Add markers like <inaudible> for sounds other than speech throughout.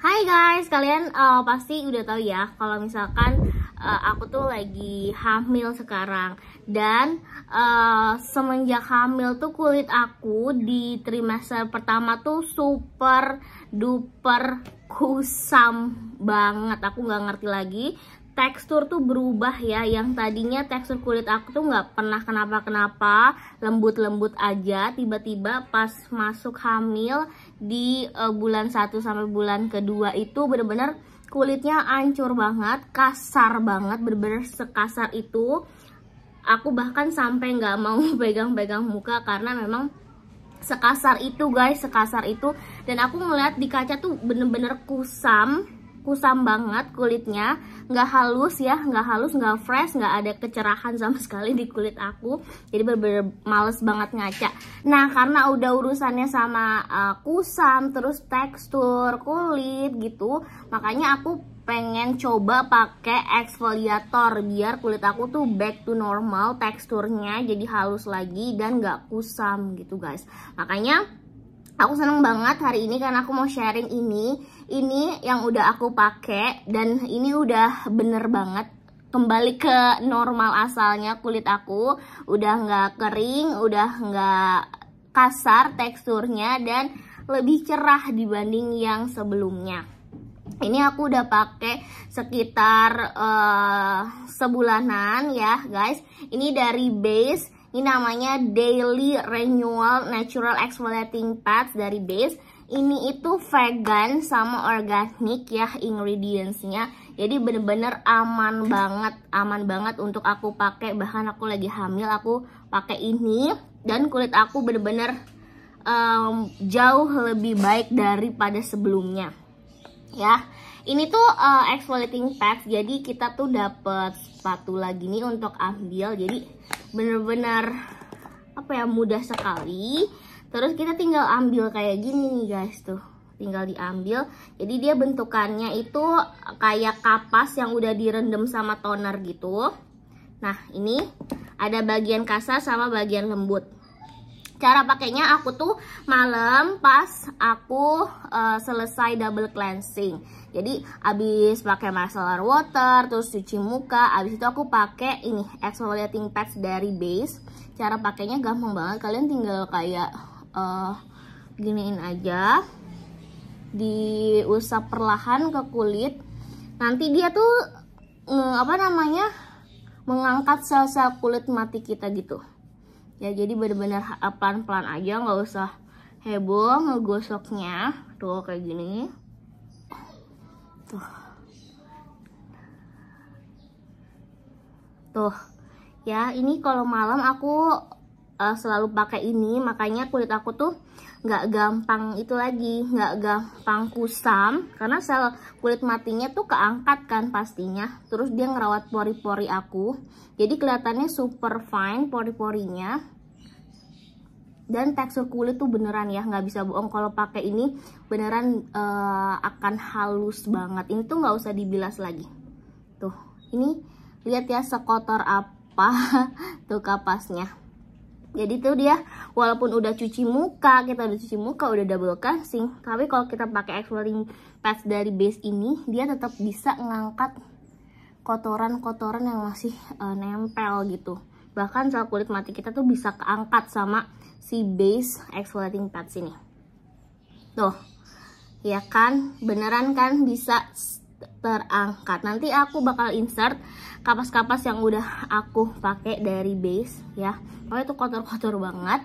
Hai guys, kalian uh, pasti udah tahu ya kalau misalkan uh, aku tuh lagi hamil sekarang dan uh, semenjak hamil tuh kulit aku di trimester pertama tuh super duper kusam banget. Aku nggak ngerti lagi tekstur tuh berubah ya yang tadinya tekstur kulit aku tuh nggak pernah kenapa-kenapa lembut-lembut aja tiba-tiba pas masuk hamil di uh, bulan 1 sampai bulan kedua itu bener-bener kulitnya ancur banget kasar banget bener-bener sekasar itu aku bahkan sampai nggak mau <laughs> pegang-pegang muka karena memang sekasar itu guys sekasar itu dan aku ngeliat di kaca tuh bener-bener kusam kusam banget kulitnya nggak halus ya nggak halus nggak fresh nggak ada kecerahan sama <laughs> sekali di kulit aku jadi bener-bener males banget ngaca nah karena udah urusannya sama uh, kusam terus tekstur kulit gitu makanya aku pengen coba pakai eksfoliator biar kulit aku tuh back to normal teksturnya jadi halus lagi dan nggak kusam gitu guys makanya Aku seneng banget hari ini karena aku mau sharing ini. Ini yang udah aku pakai dan ini udah bener banget kembali ke normal asalnya kulit aku udah nggak kering udah nggak kasar teksturnya dan lebih cerah dibanding yang sebelumnya ini aku udah pakai sekitar uh, sebulanan ya guys ini dari base ini namanya Daily Renewal Natural Exfoliating Pads dari Base. Ini itu vegan sama organik ya ingredientsnya. Jadi bener-bener aman banget, aman banget untuk aku pakai. Bahkan aku lagi hamil aku pakai ini dan kulit aku bener-bener um, jauh lebih baik daripada sebelumnya. Ya, ini tuh uh, exfoliating pads jadi kita tuh dapat lagi nih untuk ambil jadi benar-benar apa ya mudah sekali terus kita tinggal ambil kayak gini nih guys tuh tinggal diambil jadi dia bentukannya itu kayak kapas yang udah direndam sama toner gitu nah ini ada bagian kasar sama bagian lembut cara pakainya aku tuh malam pas aku uh, selesai double cleansing jadi abis pakai micellar water terus cuci muka abis itu aku pakai ini exfoliating pads dari base cara pakainya gampang banget kalian tinggal kayak uh, giniin aja diusap perlahan ke kulit nanti dia tuh apa namanya mengangkat sel-sel kulit mati kita gitu ya jadi bener-bener pelan-pelan aja nggak usah heboh ngegosoknya tuh kayak gini tuh tuh ya ini kalau malam aku uh, selalu pakai ini makanya kulit aku tuh nggak gampang itu lagi nggak gampang kusam karena sel kulit matinya tuh keangkat kan pastinya terus dia ngerawat pori-pori aku jadi kelihatannya super fine pori-porinya dan tekstur kulit tuh beneran ya nggak bisa bohong kalau pakai ini beneran uh, akan halus banget ini tuh nggak usah dibilas lagi tuh ini lihat ya sekotor apa <laughs> tuh kapasnya jadi tuh dia walaupun udah cuci muka kita udah cuci muka udah double cleansing tapi kalau kita pakai exfoliating pads dari base ini dia tetap bisa ngangkat kotoran-kotoran yang masih uh, nempel gitu bahkan sel kulit mati kita tuh bisa keangkat sama si base exfoliating pads ini tuh ya kan beneran kan bisa terangkat nanti aku bakal insert kapas-kapas yang udah aku pakai dari base ya pokoknya itu kotor-kotor banget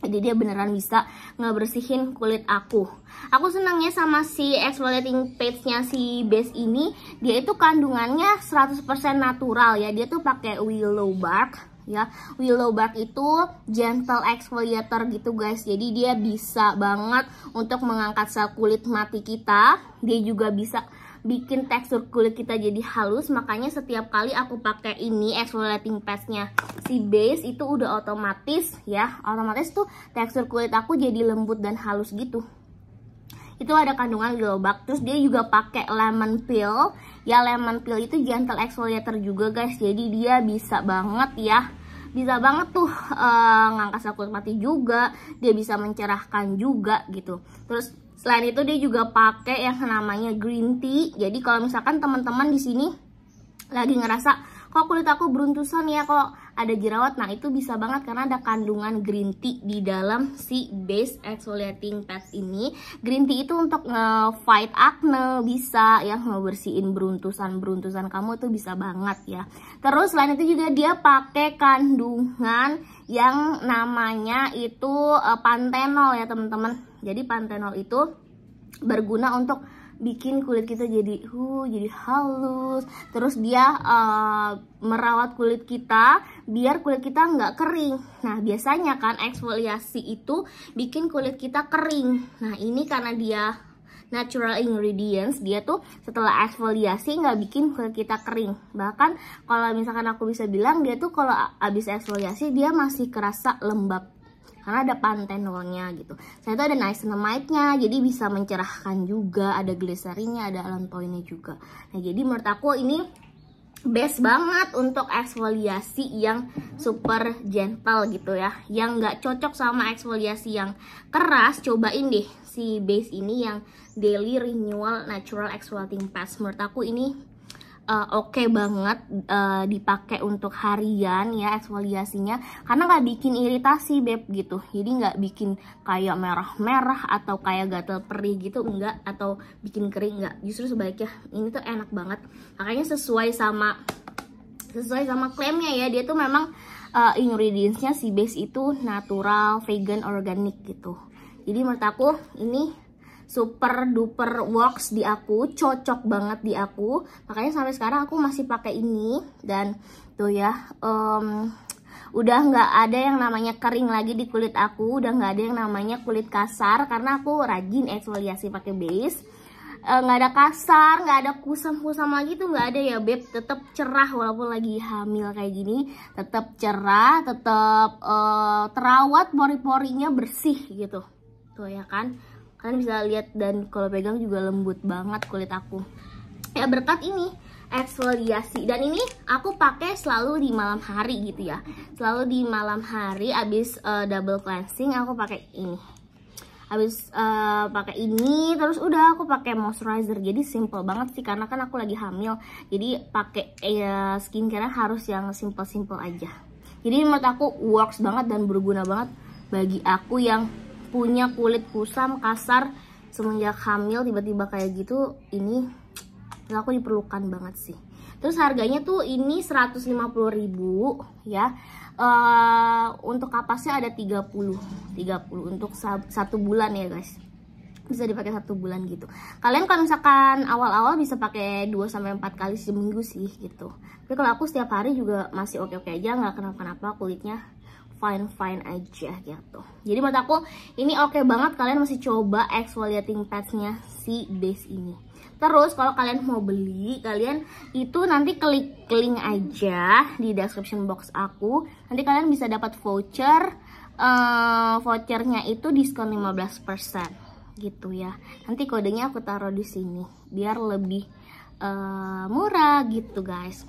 jadi dia beneran bisa ngebersihin kulit aku aku senangnya sama si exfoliating page nya si base ini dia itu kandungannya 100% natural ya dia tuh pakai willow bark ya willow bark itu gentle exfoliator gitu guys jadi dia bisa banget untuk mengangkat sel kulit mati kita dia juga bisa bikin tekstur kulit kita jadi halus makanya setiap kali aku pakai ini exfoliating paste si base itu udah otomatis ya otomatis tuh tekstur kulit aku jadi lembut dan halus gitu itu ada kandungan gelobak terus dia juga pakai lemon peel ya lemon peel itu gentle exfoliator juga guys jadi dia bisa banget ya bisa banget tuh uh, ngangkat kulit mati juga dia bisa mencerahkan juga gitu terus Selain itu dia juga pakai yang namanya green tea. Jadi kalau misalkan teman-teman di sini lagi ngerasa kok kulit aku beruntusan ya kok ada jerawat. Nah, itu bisa banget karena ada kandungan green tea di dalam si base exfoliating pad ini. Green tea itu untuk nge-fight acne, bisa ya ngebersihin beruntusan-beruntusan kamu tuh bisa banget ya. Terus selain itu juga dia pakai kandungan yang namanya itu uh, eh, pantenol ya, teman-teman jadi pantenol itu berguna untuk bikin kulit kita jadi uh, jadi halus terus dia uh, merawat kulit kita biar kulit kita nggak kering nah biasanya kan eksfoliasi itu bikin kulit kita kering nah ini karena dia natural ingredients dia tuh setelah eksfoliasi nggak bikin kulit kita kering bahkan kalau misalkan aku bisa bilang dia tuh kalau abis eksfoliasi dia masih kerasa lembab karena ada pantenolnya gitu. Saya tuh ada niacinamide-nya, jadi bisa mencerahkan juga, ada glycerinnya, ada allantoinnya juga. Nah, jadi menurut aku ini best banget untuk eksfoliasi yang super gentle gitu ya yang nggak cocok sama eksfoliasi yang keras cobain deh si base ini yang daily renewal natural exfoliating pass menurut aku ini Eh, oke okay banget uh, dipakai untuk harian ya eksfoliasinya karena nggak bikin iritasi beb gitu jadi nggak bikin kayak merah-merah atau kayak gatal perih gitu enggak atau bikin kering enggak justru sebaliknya ini tuh enak banget makanya sesuai sama sesuai sama klaimnya ya dia tuh memang uh, ingredientsnya si base itu natural vegan organik gitu jadi menurut aku ini super duper works di aku, cocok banget di aku. Makanya sampai sekarang aku masih pakai ini dan tuh ya um, udah nggak ada yang namanya kering lagi di kulit aku, udah nggak ada yang namanya kulit kasar karena aku rajin eksfoliasi pakai base eh, nggak ada kasar, nggak ada kusam-kusam lagi tuh nggak ada ya beb, tetap cerah walaupun lagi hamil kayak gini, tetap cerah, tetap e, eh, terawat pori-porinya bersih gitu, tuh ya kan kalian bisa lihat dan kalau pegang juga lembut banget kulit aku ya berkat ini eksfoliasi dan ini aku pakai selalu di malam hari gitu ya selalu di malam hari abis uh, double cleansing aku pakai ini abis uh, pakai ini terus udah aku pakai moisturizer jadi simple banget sih karena kan aku lagi hamil jadi pakai uh, ya, skincare harus yang simple simple aja jadi menurut aku works banget dan berguna banget bagi aku yang punya kulit kusam kasar semenjak hamil tiba-tiba kayak gitu ini aku diperlukan banget sih terus harganya tuh ini 150.000 ya uh, untuk kapasnya ada 30 30 untuk satu bulan ya guys bisa dipakai satu bulan gitu kalian kalau misalkan awal-awal bisa pakai 2 4 kali seminggu sih gitu tapi kalau aku setiap hari juga masih oke-oke aja nggak kenapa-kenapa kulitnya fine fine aja gitu jadi menurut aku ini oke okay banget kalian masih coba exfoliating padsnya si base ini terus kalau kalian mau beli kalian itu nanti klik link aja di description box aku nanti kalian bisa dapat voucher uh, vouchernya itu diskon 15% gitu ya nanti kodenya aku taruh di sini biar lebih uh, murah gitu guys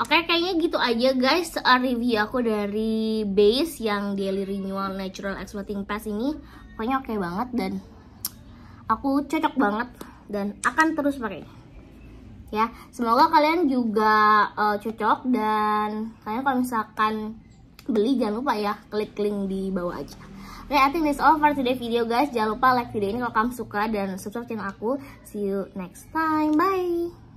Oke, okay, kayaknya gitu aja guys eh, review aku dari base yang Daily Renewal Natural Exfoliating Pass ini. Pokoknya oke okay banget dan aku cocok banget dan akan terus pakai. Ya, semoga kalian juga uh, cocok dan kalian kalau misalkan beli jangan lupa ya klik link di bawah aja. Oke, okay, I think that's all for today video guys. Jangan lupa like video ini kalau kamu suka dan subscribe channel aku. See you next time. Bye.